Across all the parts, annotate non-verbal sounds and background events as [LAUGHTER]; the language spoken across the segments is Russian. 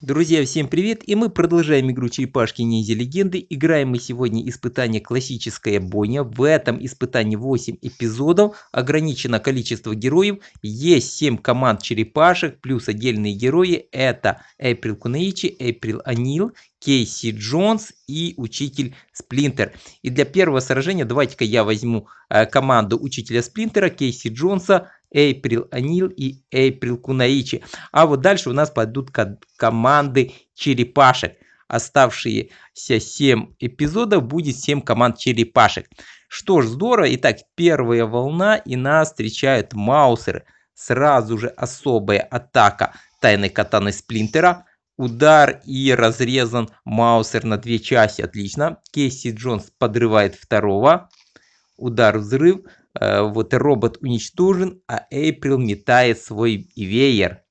Друзья, всем привет! И мы продолжаем игру Черепашки Ниндзя Легенды. Играем мы сегодня испытание классическая Боня. В этом испытании 8 эпизодов. Ограничено количество героев. Есть 7 команд черепашек, плюс отдельные герои. Это Эйприл Кунаичи, Эйприл Анил Кейси Джонс и учитель Сплинтер. И для первого сражения давайте-ка я возьму э, команду учителя Сплинтера, Кейси Джонса, Эйприл Анил и Эйприл Кунаичи. А вот дальше у нас пойдут команды черепашек. Оставшиеся 7 эпизодов будет 7 команд черепашек. Что ж, здорово. Итак, первая волна и нас встречают маусеры. Сразу же особая атака тайной катаны Сплинтера. Удар и разрезан Маусер на две части. Отлично. Кейси Джонс подрывает второго. Удар взрыв. Э, вот робот уничтожен, а Эйприл метает свой веер.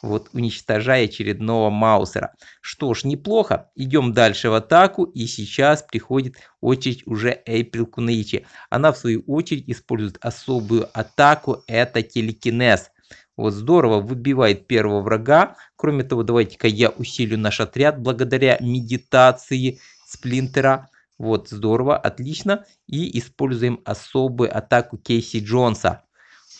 Вот уничтожая очередного Маусера. Что ж, неплохо. Идем дальше в атаку. И сейчас приходит очередь уже Эйприл Кунаичи. Она в свою очередь использует особую атаку. Это телекинез. Вот здорово, выбивает первого врага. Кроме того, давайте-ка я усилю наш отряд благодаря медитации сплинтера. Вот, здорово, отлично. И используем особую атаку Кейси Джонса.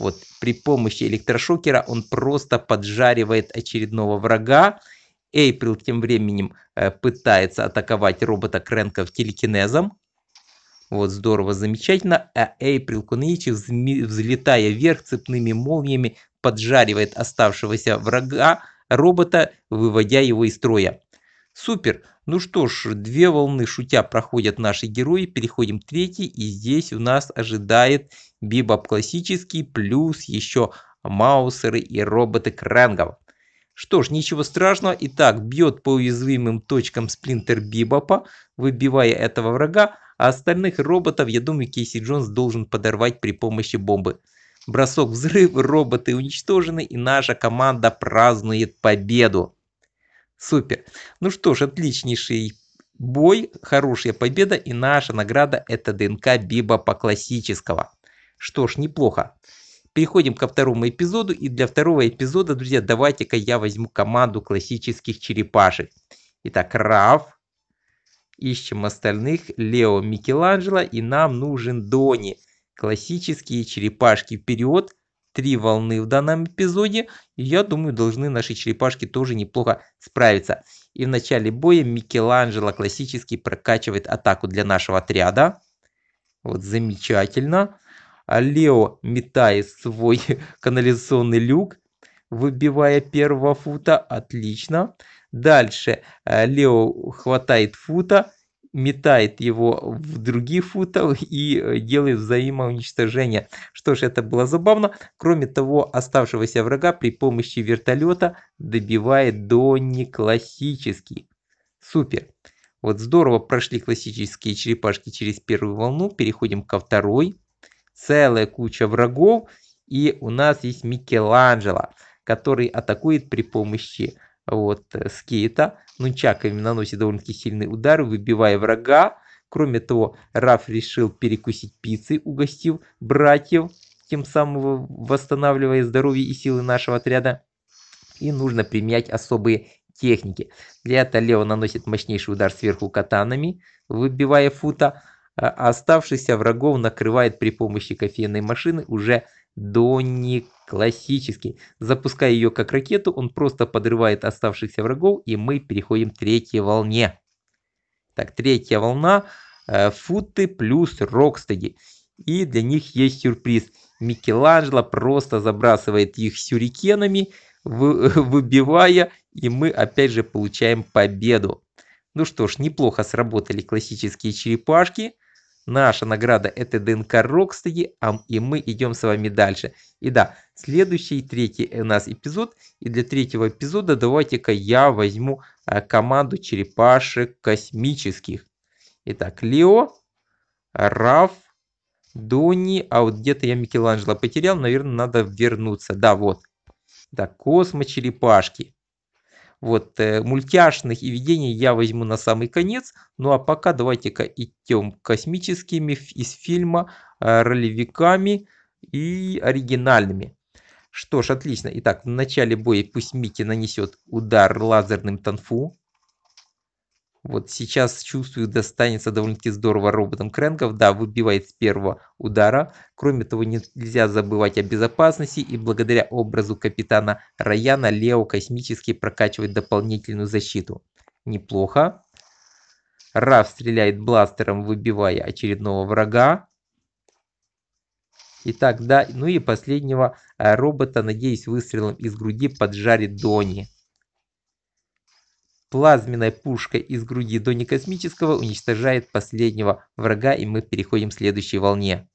Вот, при помощи электрошокера он просто поджаривает очередного врага. Эйприл тем временем э, пытается атаковать робота Кренков телекинезом. Вот, здорово, замечательно. А Эйприл Куничи, взлетая вверх цепными молниями, поджаривает оставшегося врага робота, выводя его из строя. Супер! Ну что ж, две волны шутя проходят наши герои, переходим к третьей, и здесь у нас ожидает бибоп классический, плюс еще маусеры и роботы крангов. Что ж, ничего страшного, итак, бьет по уязвимым точкам сплинтер бибопа, выбивая этого врага, а остальных роботов, я думаю, Кейси Джонс должен подорвать при помощи бомбы. Бросок взрыв, [LAUGHS] роботы уничтожены, и наша команда празднует победу. Супер. Ну что ж, отличнейший бой, хорошая победа, и наша награда это ДНК Биба по классического. Что ж, неплохо. Переходим ко второму эпизоду, и для второго эпизода, друзья, давайте-ка я возьму команду классических черепашек. Итак, Раф, Ищем остальных Лео Микеланджело и нам нужен Дони. Классические черепашки вперед. Три волны в данном эпизоде. я думаю, должны наши черепашки тоже неплохо справиться. И в начале боя Микеланджело классически прокачивает атаку для нашего отряда. Вот замечательно. А Лео метает свой [LAUGHS] канализационный люк, выбивая первого фута. Отлично. Дальше э, Лео хватает фута, метает его в другие футов и э, делает взаимоуничтожение. Что ж, это было забавно. Кроме того, оставшегося врага при помощи вертолета добивает Донни классический. Супер. Вот здорово прошли классические черепашки через первую волну. Переходим ко второй. Целая куча врагов. И у нас есть Микеланджело, который атакует при помощи вот, э, скейта, Кейта. Нунчаками наносит довольно-таки сильный удар, выбивая врага. Кроме того, Раф решил перекусить пиццей, угостив братьев, тем самым восстанавливая здоровье и силы нашего отряда. И нужно применять особые техники. Для этого Лео наносит мощнейший удар сверху катанами, выбивая фута. А оставшихся врагов накрывает при помощи кофейной машины уже Донни классический. Запуская ее как ракету, он просто подрывает оставшихся врагов, и мы переходим к третьей волне. Так, третья волна, э, футы плюс рокстеди. И для них есть сюрприз. Микеланджело просто забрасывает их сюрикенами, вы, [LAUGHS] выбивая, и мы опять же получаем победу. Ну что ж, неплохо сработали классические черепашки. Наша награда это ДНК Рокстеди, а, и мы идем с вами дальше. И да, следующий, третий у нас эпизод. И для третьего эпизода давайте-ка я возьму а, команду черепашек космических. Итак, Лео, Раф, ДОНИ, а вот где-то я Микеланджело потерял, наверное, надо вернуться. Да, вот. Да, Черепашки вот э, мультяшных и видений я возьму на самый конец. Ну а пока давайте-ка идем космическими из фильма э, ролевиками и оригинальными. Что ж, отлично. Итак, в начале боя пусть Микки нанесет удар лазерным танфу. Вот сейчас, чувствую, достанется довольно-таки здорово роботам Кренгов. Да, выбивает с первого удара. Кроме того, нельзя забывать о безопасности. И благодаря образу капитана Раяна, Лео космически прокачивает дополнительную защиту. Неплохо. Раф стреляет бластером, выбивая очередного врага. Итак, да, ну и последнего э, робота, надеюсь, выстрелом из груди поджарит Дони плазменной пушкой из груди Дони Космического уничтожает последнего врага, и мы переходим к следующей волне.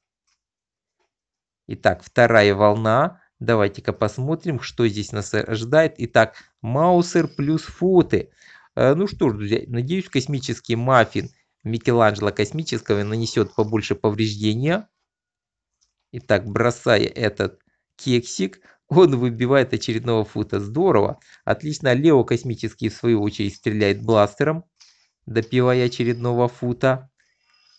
Итак, вторая волна. Давайте-ка посмотрим, что здесь нас ожидает. Итак, Маусер плюс футы. Э, ну что ж, друзья, надеюсь, космический маффин Микеланджело Космического нанесет побольше повреждения. Итак, бросая этот кексик, он выбивает очередного фута. Здорово. Отлично. Лео космический в свою очередь стреляет бластером, допивая очередного фута.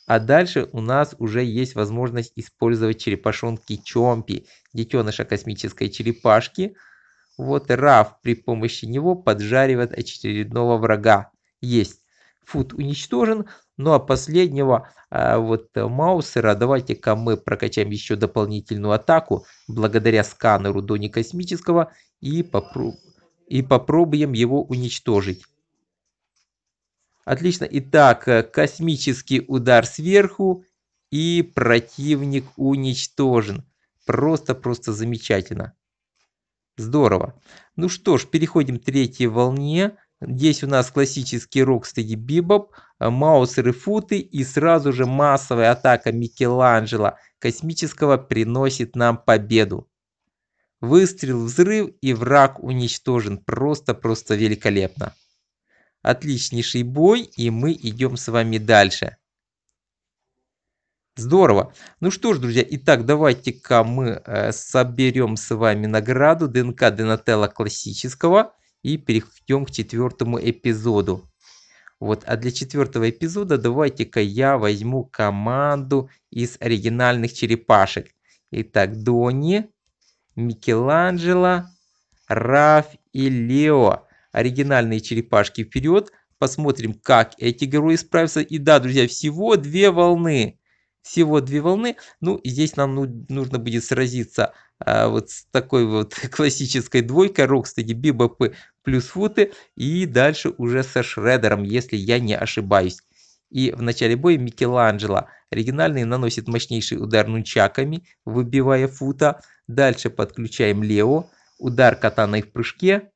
А дальше у нас уже есть возможность использовать черепашонки Чомпи, детеныша космической черепашки. Вот Раф при помощи него поджаривает очередного врага. Есть. Фут уничтожен. Ну а последнего а, вот э, Маусера давайте-ка мы прокачаем еще дополнительную атаку благодаря сканеру Дони Космического и, попро... и попробуем его уничтожить. Отлично. Итак, э, космический удар сверху и противник уничтожен. Просто-просто замечательно. Здорово. Ну что ж, переходим к третьей волне. Здесь у нас классический рокстеди бибоп, э, маусеры футы и сразу же массовая атака Микеланджело космического приносит нам победу. Выстрел, взрыв и враг уничтожен просто-просто великолепно. Отличнейший бой и мы идем с вами дальше. Здорово. Ну что ж, друзья, итак, давайте-ка мы э, соберем с вами награду ДНК Донателла классического и перейдем к четвертому эпизоду. Вот, а для четвертого эпизода давайте-ка я возьму команду из оригинальных черепашек. Итак, Дони, Микеланджело, Раф и Лео. Оригинальные черепашки вперед. Посмотрим, как эти герои справятся. И да, друзья, всего две волны всего две волны. Ну, и здесь нам нужно будет сразиться а, вот с такой вот [LAUGHS] классической двойкой Рокстеди, Бибопы плюс Футы. И дальше уже со Шредером, если я не ошибаюсь. И в начале боя Микеланджело оригинальный наносит мощнейший удар нунчаками, выбивая Фута. Дальше подключаем Лео, удар катаной в прыжке,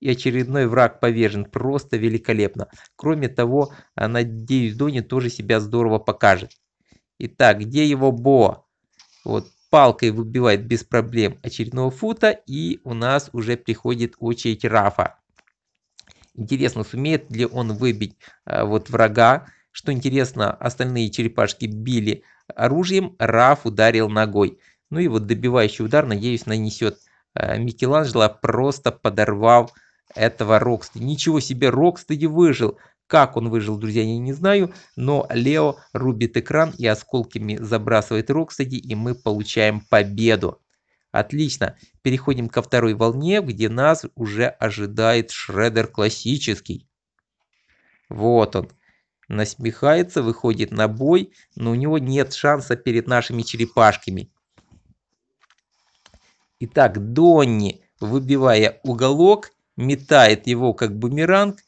и очередной враг повержен. Просто великолепно. Кроме того, а, надеюсь, Дони тоже себя здорово покажет. Итак, где его Бо? Вот палкой выбивает без проблем очередного фута, и у нас уже приходит очередь Рафа. Интересно, сумеет ли он выбить а, вот врага. Что интересно, остальные черепашки били оружием, Раф ударил ногой. Ну и вот добивающий удар, надеюсь, нанесет а, Микеланджело, просто подорвав этого Рокстеди. Ничего себе, Рокстеди выжил. Как он выжил, друзья, я не знаю, но Лео рубит экран и осколками забрасывает Рокстеди, и мы получаем победу. Отлично. Переходим ко второй волне, где нас уже ожидает Шредер классический. Вот он. Насмехается, выходит на бой, но у него нет шанса перед нашими черепашками. Итак, Донни, выбивая уголок, метает его как бумеранг,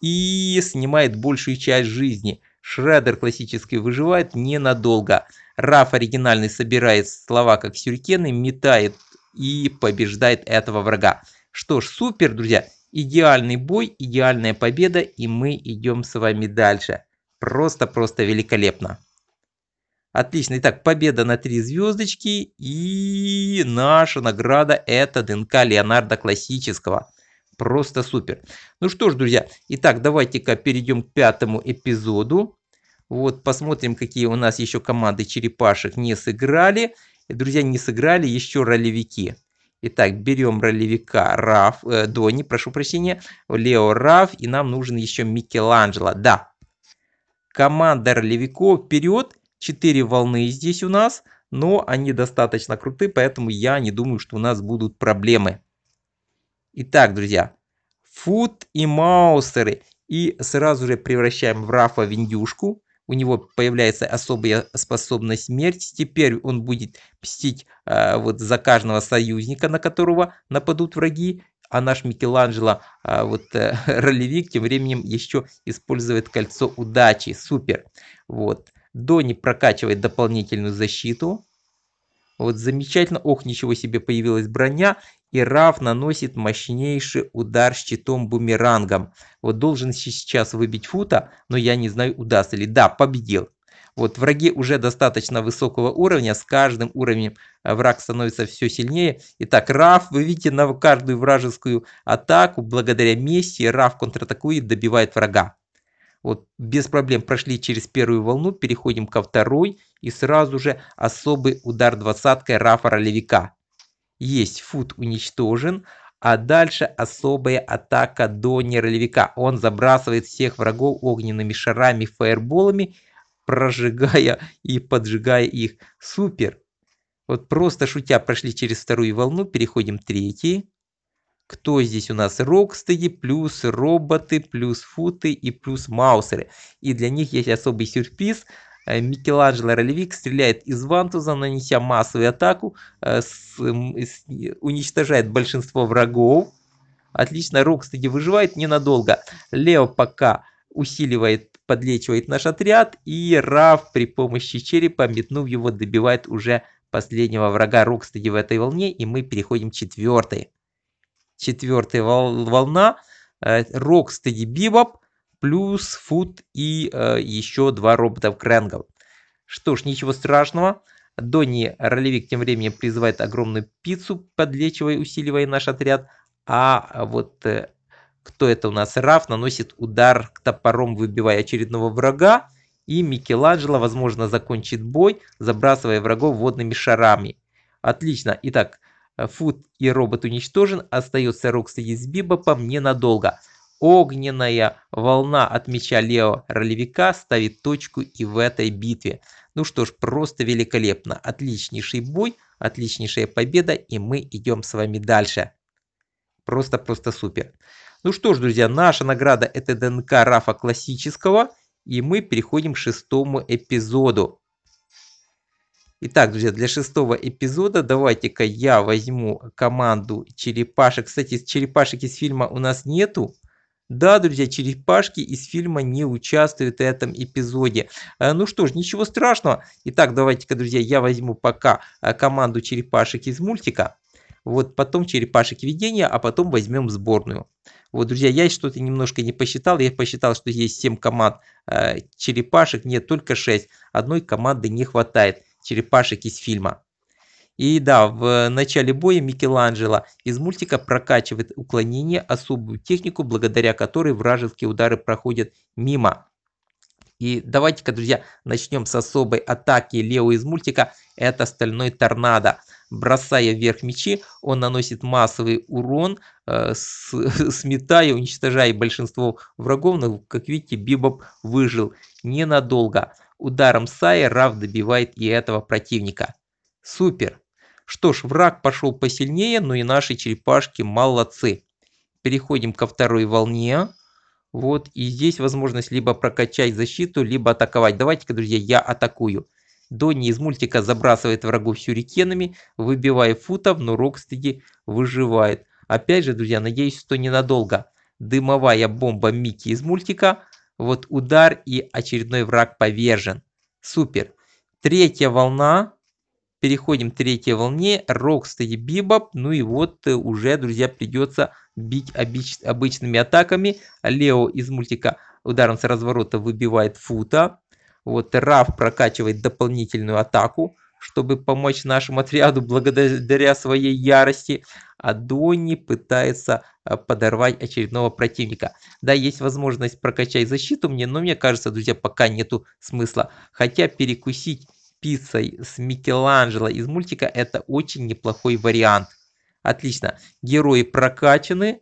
и снимает большую часть жизни. Шредер классический выживает ненадолго. Раф оригинальный собирает слова как сюрикены, метает и побеждает этого врага. Что ж, супер, друзья. Идеальный бой, идеальная победа, и мы идем с вами дальше. Просто-просто великолепно. Отлично. Итак, победа на 3 звездочки. И наша награда это ДНК Леонардо Классического. Просто супер. Ну что ж, друзья, итак, давайте-ка перейдем к пятому эпизоду. Вот, посмотрим, какие у нас еще команды черепашек не сыграли. друзья, не сыграли еще ролевики. Итак, берем ролевика Раф, э, Дони, прошу прощения, Лео Раф, и нам нужен еще Микеланджело. Да, команда ролевиков вперед, 4 волны здесь у нас, но они достаточно круты, поэтому я не думаю, что у нас будут проблемы. Итак, друзья, Фут и Маусеры. И сразу же превращаем в Рафа Виндюшку. У него появляется особая способность смерти. Теперь он будет мстить э, вот за каждого союзника, на которого нападут враги. А наш Микеланджело, э, вот э, [LAUGHS] ролевик, тем временем еще использует кольцо удачи. Супер. Вот. Дони прокачивает дополнительную защиту. Вот замечательно. Ох, ничего себе, появилась броня и Раф наносит мощнейший удар щитом-бумерангом. Вот должен сейчас выбить фута, но я не знаю, удастся ли. Да, победил. Вот враги уже достаточно высокого уровня, с каждым уровнем э, враг становится все сильнее. Итак, Раф, вы видите, на каждую вражескую атаку, благодаря мести, Раф контратакует, добивает врага. Вот без проблем прошли через первую волну, переходим ко второй и сразу же особый удар двадцаткой Рафа Ролевика есть фут уничтожен, а дальше особая атака до неролевика. Он забрасывает всех врагов огненными шарами, фаерболами, прожигая и поджигая их. Супер! Вот просто шутя прошли через вторую волну, переходим к третьей. Кто здесь у нас? Рокстеди, плюс роботы, плюс футы и плюс маусеры. И для них есть особый сюрприз – Э, Микеланджело Ролевик стреляет из вантуза, нанеся массовую атаку, э, с, с, уничтожает большинство врагов. Отлично, Рок, кстати, выживает ненадолго. Лео пока усиливает, подлечивает наш отряд, и Раф при помощи черепа, метнув его, добивает уже последнего врага Рокстеди в этой волне, и мы переходим к четвертой. Четвертая вол волна. Э, Рокстеди Бибоп плюс фут и э, еще два робота в Крэнгл. Что ж, ничего страшного. Донни ролевик тем временем призывает огромную пиццу, подлечивая, усиливая наш отряд. А вот э, кто это у нас? Раф наносит удар топором, выбивая очередного врага. И Микеланджело, возможно, закончит бой, забрасывая врагов водными шарами. Отлично. Итак, э, Фуд и робот уничтожен. Остается Рокс из Избиба по надолго. Огненная волна от меча Лео ролевика ставит точку и в этой битве. Ну что ж, просто великолепно. Отличнейший бой, отличнейшая победа, и мы идем с вами дальше. Просто-просто супер. Ну что ж, друзья, наша награда это ДНК Рафа классического, и мы переходим к шестому эпизоду. Итак, друзья, для шестого эпизода давайте-ка я возьму команду черепашек. Кстати, черепашек из фильма у нас нету. Да, друзья, черепашки из фильма не участвуют в этом эпизоде. Э, ну что ж, ничего страшного. Итак, давайте-ка, друзья, я возьму пока э, команду черепашек из мультика. Вот потом черепашек видения, а потом возьмем сборную. Вот, друзья, я что-то немножко не посчитал. Я посчитал, что есть 7 команд э, черепашек. Нет, только 6. Одной команды не хватает черепашек из фильма. И да, в начале боя Микеланджело из мультика прокачивает уклонение, особую технику, благодаря которой вражеские удары проходят мимо. И давайте-ка, друзья, начнем с особой атаки Лео из мультика. Это стальной торнадо. Бросая вверх мечи, он наносит массовый урон, э, с, [LAUGHS] сметая, уничтожая большинство врагов. Но, как видите, Бибоп выжил ненадолго. Ударом Сая Рав добивает и этого противника. Супер! Что ж, враг пошел посильнее, но и наши черепашки молодцы. Переходим ко второй волне. Вот, и здесь возможность либо прокачать защиту, либо атаковать. Давайте-ка, друзья, я атакую. Донни из мультика забрасывает врагу сюрикенами, выбивая футов, но Рокстеди выживает. Опять же, друзья, надеюсь, что ненадолго. Дымовая бомба Микки из мультика. Вот удар и очередной враг повержен. Супер. Третья волна переходим к третьей волне, Рокстеди, Бибоп, ну и вот э, уже, друзья, придется бить обич, обычными атаками. Лео из мультика ударом с разворота выбивает фута, вот Раф прокачивает дополнительную атаку, чтобы помочь нашему отряду благодаря своей ярости, а Донни пытается э, подорвать очередного противника. Да, есть возможность прокачать защиту мне, но мне кажется, друзья, пока нету смысла. Хотя перекусить пиццей с Микеланджело из мультика это очень неплохой вариант. Отлично. Герои прокачаны.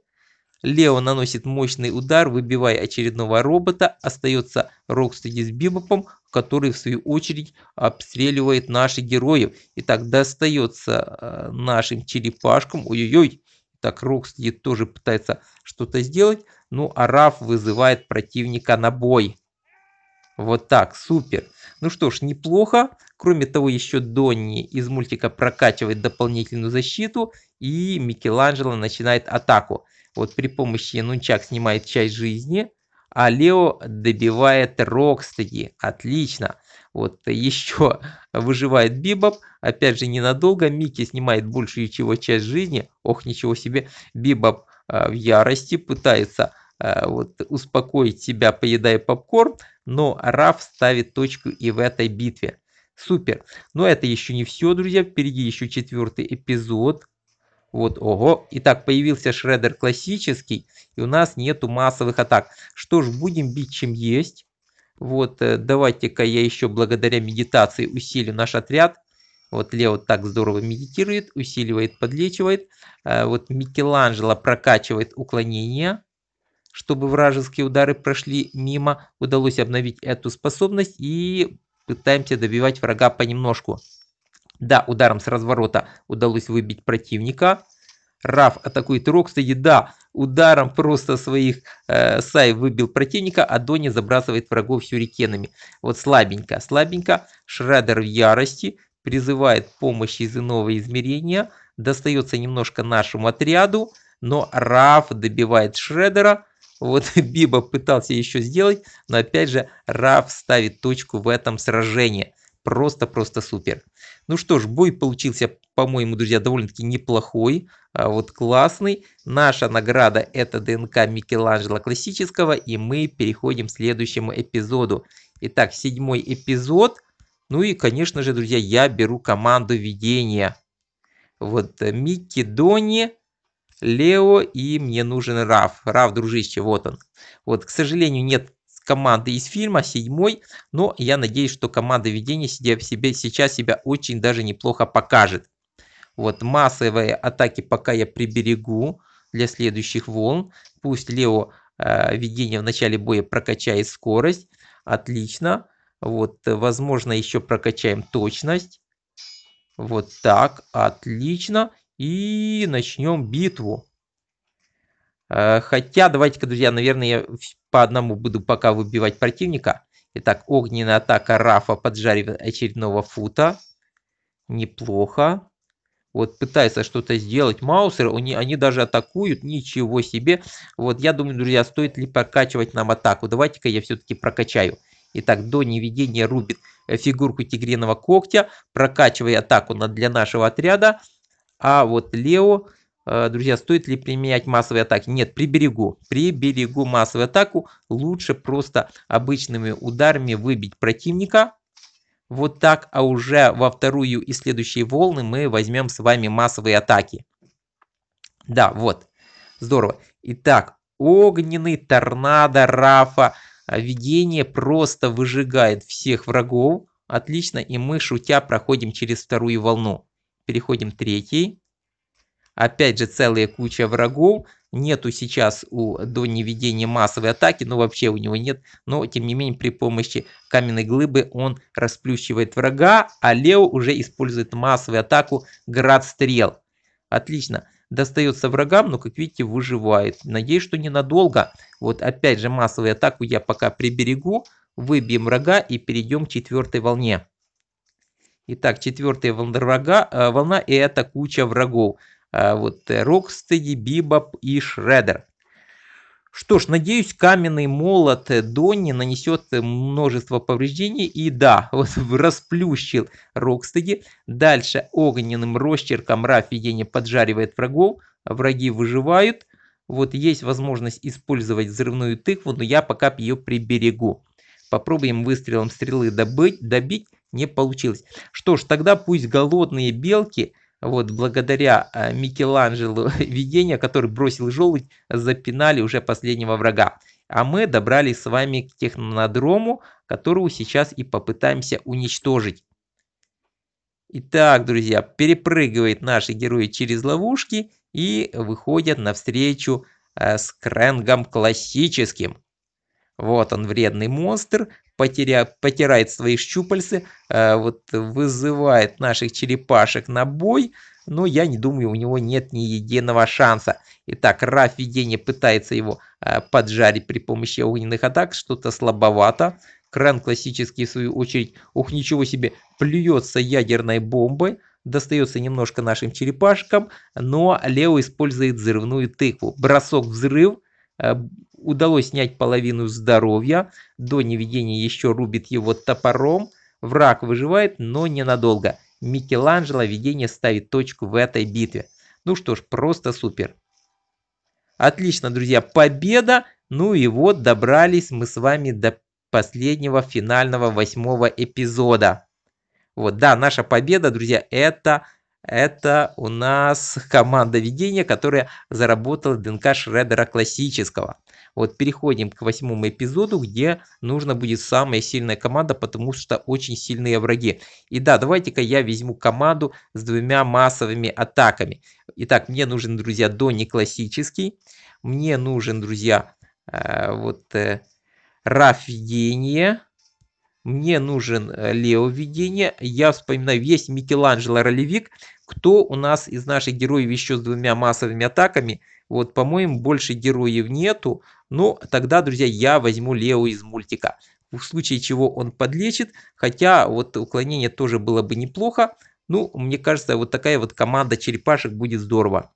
Лео наносит мощный удар, выбивая очередного робота. Остается Рокстеди с Бибопом, который в свою очередь обстреливает наших героев. Итак, достается э, нашим черепашкам. Ой-ой-ой. Так Рокстеди тоже пытается что-то сделать. Ну а Раф вызывает противника на бой. Вот так, супер. Ну что ж, неплохо. Кроме того, еще Донни из мультика прокачивает дополнительную защиту, и Микеланджело начинает атаку. Вот при помощи нунчак снимает часть жизни, а Лео добивает Рокстеди. Отлично. Вот еще [LAUGHS] выживает Бибоп. Опять же, ненадолго. Микки снимает большую его часть жизни. Ох, ничего себе. Бибоп э, в ярости пытается э, вот, успокоить себя, поедая попкорн но Раф ставит точку и в этой битве. Супер. Но это еще не все, друзья. Впереди еще четвертый эпизод. Вот, ого. Итак, появился шредер классический, и у нас нету массовых атак. Что ж, будем бить чем есть. Вот, э, давайте-ка я еще благодаря медитации усилю наш отряд. Вот Лео так здорово медитирует, усиливает, подлечивает. Э, вот Микеланджело прокачивает уклонение чтобы вражеские удары прошли мимо, удалось обновить эту способность и пытаемся добивать врага понемножку. Да, ударом с разворота удалось выбить противника. Раф атакует Рокстеди, да, ударом просто своих э, Сай выбил противника, а Дони забрасывает врагов сюрикенами. Вот слабенько, слабенько. Шредер в ярости, призывает помощь из иного измерения, достается немножко нашему отряду, но Раф добивает Шредера, вот [LAUGHS] Биба пытался еще сделать, но опять же Раф ставит точку в этом сражении. Просто-просто супер. Ну что ж, бой получился, по-моему, друзья, довольно-таки неплохой, а вот классный. Наша награда это ДНК Микеланджело классического, и мы переходим к следующему эпизоду. Итак, седьмой эпизод. Ну и, конечно же, друзья, я беру команду ведения. Вот э, Микки Донни, Лео, и мне нужен Раф. Раф, дружище, вот он. Вот, к сожалению, нет команды из фильма, седьмой, но я надеюсь, что команда ведения себе, себе, сейчас себя очень даже неплохо покажет. Вот массовые атаки пока я приберегу для следующих волн. Пусть Лео э, ведение в начале боя прокачает скорость. Отлично. Вот, возможно, еще прокачаем точность. Вот так, отлично. И начнем битву. Э, хотя, давайте-ка, друзья, наверное, я по одному буду пока выбивать противника. Итак, огненная атака Рафа поджарив очередного фута. Неплохо. Вот пытается что-то сделать Маусер, они, они даже атакуют, ничего себе. Вот я думаю, друзья, стоит ли прокачивать нам атаку. Давайте-ка я все-таки прокачаю. Итак, до неведения рубит э, фигурку тигриного когтя, прокачивая атаку на, для нашего отряда. А вот Лео, э, друзья, стоит ли применять массовые атаки? Нет, приберегу. Приберегу массовую атаку. Лучше просто обычными ударами выбить противника. Вот так, а уже во вторую и следующие волны мы возьмем с вами массовые атаки. Да, вот. Здорово. Итак, огненный торнадо Рафа. Видение просто выжигает всех врагов. Отлично, и мы, шутя, проходим через вторую волну переходим третий. Опять же, целая куча врагов. Нету сейчас у Донни ведения массовой атаки, но ну, вообще у него нет. Но, тем не менее, при помощи каменной глыбы он расплющивает врага, а Лео уже использует массовую атаку град стрел. Отлично. Достается врагам, но, как видите, выживает. Надеюсь, что ненадолго. Вот опять же, массовую атаку я пока приберегу. Выбьем врага и перейдем к четвертой волне. Итак, четвертая волна, врага. Э, волна и это куча врагов. Э, вот э, Рокстеди, Бибоп и Шредер. Что ж, надеюсь, каменный молот Донни нанесет множество повреждений. И да, [LAUGHS] вот расплющил Рокстеди. Дальше огненным росчерком Раф видение поджаривает врагов. Враги выживают. Вот есть возможность использовать взрывную тыкву, но я пока ее приберегу. Попробуем выстрелом стрелы добыть, добить, не получилось. Что ж, тогда пусть голодные белки, вот благодаря а, Микеланджелу [LAUGHS] видения, который бросил желудь, запинали уже последнего врага. А мы добрались с вами к технодрому, которого сейчас и попытаемся уничтожить. Итак, друзья, перепрыгивает наши герои через ловушки и выходят навстречу а, с кренгом классическим. Вот он, вредный монстр, потеря... потирает свои щупальцы, э, вот вызывает наших черепашек на бой, но я не думаю, у него нет ни единого шанса. Итак, Раф Видение пытается его э, поджарить при помощи огненных атак, что-то слабовато. Кран классический, в свою очередь, ух, ничего себе, плюется ядерной бомбой, достается немножко нашим черепашкам, но Лео использует взрывную тыкву. Бросок-взрыв, э, Удалось снять половину здоровья. До неведения еще рубит его топором. Враг выживает, но ненадолго. Микеланджело видение ставит точку в этой битве. Ну что ж, просто супер. Отлично, друзья, победа. Ну и вот добрались мы с вами до последнего финального восьмого эпизода. Вот, да, наша победа, друзья, это, это у нас команда ведения, которая заработала ДНК Шредера классического. Вот переходим к восьмому эпизоду, где нужно будет самая сильная команда, потому что очень сильные враги. И да, давайте-ка я возьму команду с двумя массовыми атаками. Итак, мне нужен, друзья, Донни классический. Мне нужен, друзья, э, вот э, Раф Видение. Мне нужен э, Лео Видение. Я вспоминаю весь Микеланджело ролевик. Кто у нас из наших героев еще с двумя массовыми атаками? Вот, по-моему, больше героев нету. Ну, тогда, друзья, я возьму Лео из мультика. В случае чего он подлечит, хотя вот уклонение тоже было бы неплохо. Ну, мне кажется, вот такая вот команда черепашек будет здорово.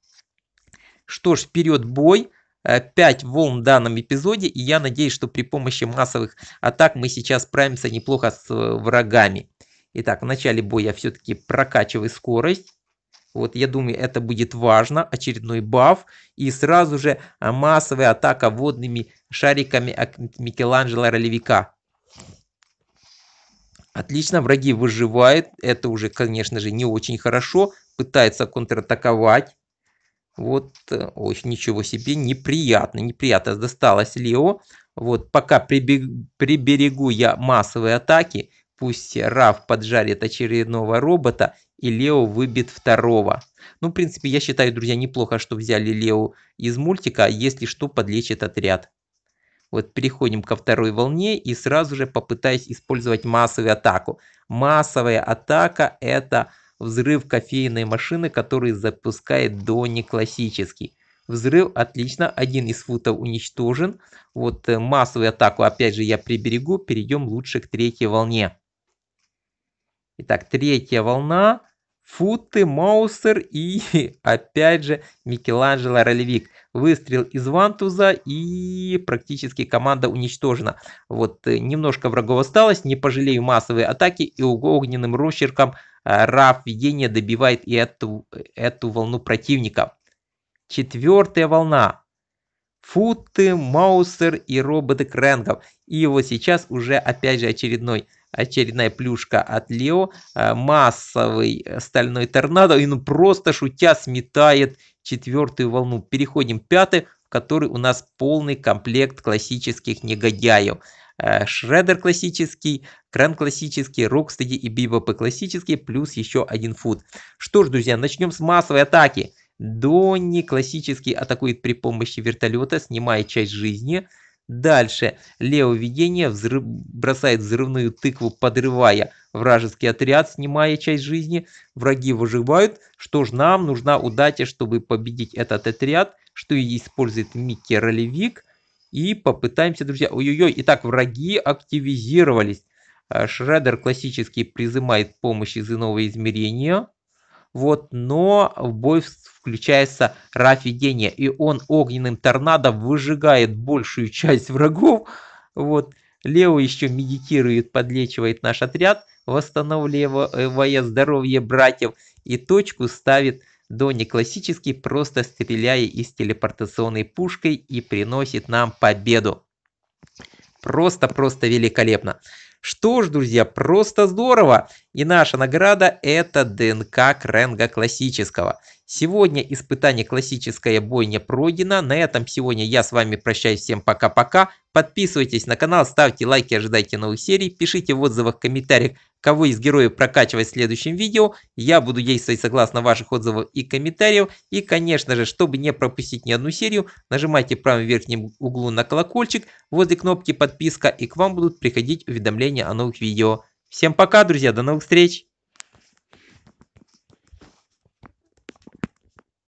Что ж, вперед бой. 5 волн в данном эпизоде, и я надеюсь, что при помощи массовых атак мы сейчас справимся неплохо с э, врагами. Итак, в начале боя все-таки прокачивай скорость. Вот я думаю, это будет важно, очередной баф. И сразу же а, массовая атака водными шариками Микеланджело Ролевика. Отлично, враги выживают. Это уже, конечно же, не очень хорошо. Пытается контратаковать. Вот, э, ой, ничего себе, неприятно, неприятно досталось Лео. Вот, пока прибег, приберегу я массовые атаки пусть Раф поджарит очередного робота, и Лео выбит второго. Ну, в принципе, я считаю, друзья, неплохо, что взяли Лео из мультика, если что, подлечит отряд. Вот переходим ко второй волне и сразу же попытаюсь использовать массовую атаку. Массовая атака это взрыв кофейной машины, который запускает Донни классический. Взрыв отлично, один из футов уничтожен. Вот э, массовую атаку опять же я приберегу, перейдем лучше к третьей волне. Итак, третья волна. Футы, Маусер и, [LAUGHS] опять же, Микеланджело Ролевик. Выстрел из Вантуза и практически команда уничтожена. Вот э, немножко врагов осталось, не пожалею массовые атаки и огненным росчерком э, Раф Видения добивает и эту, эту волну противника. Четвертая волна. Футы, Маусер и роботы Крэнгов. И вот сейчас уже опять же очередной очередная плюшка от Лео, э, массовый э, стальной торнадо, и ну просто шутя сметает четвертую волну. Переходим к пятой, в которой у нас полный комплект классических негодяев. Э, Шредер классический, Кран классический, Рокстеди и Бибопы классический плюс еще один фут. Что ж, друзья, начнем с массовой атаки. Донни классический атакует при помощи вертолета, снимая часть жизни. Дальше. Лео видение взрыв... бросает взрывную тыкву, подрывая вражеский отряд, снимая часть жизни. Враги выживают. Что ж, нам нужна удача, чтобы победить этот отряд, что и использует Микки ролевик. И попытаемся, друзья... Ой-ой-ой, итак, враги активизировались. А, Шредер классический призывает помощь из иного измерения. Вот, но в бой включается Рафидение, и он огненным торнадо выжигает большую часть врагов. Вот. Лео еще медитирует, подлечивает наш отряд, восстанавливая здоровье братьев, и точку ставит Донни классический, просто стреляя из телепортационной пушкой и приносит нам победу. Просто-просто великолепно. Что ж, друзья, просто здорово! И наша награда это ДНК Кренга классического. Сегодня испытание классическая бойня пройдено. На этом сегодня я с вами прощаюсь. Всем пока-пока. Подписывайтесь на канал, ставьте лайки, ожидайте новых серий. Пишите в отзывах, комментариях, кого из героев прокачивать в следующем видео. Я буду действовать согласно ваших отзывов и комментариев. И, конечно же, чтобы не пропустить ни одну серию, нажимайте в правом верхнем углу на колокольчик возле кнопки подписка. И к вам будут приходить уведомления о новых видео. Всем пока, друзья. До новых встреч.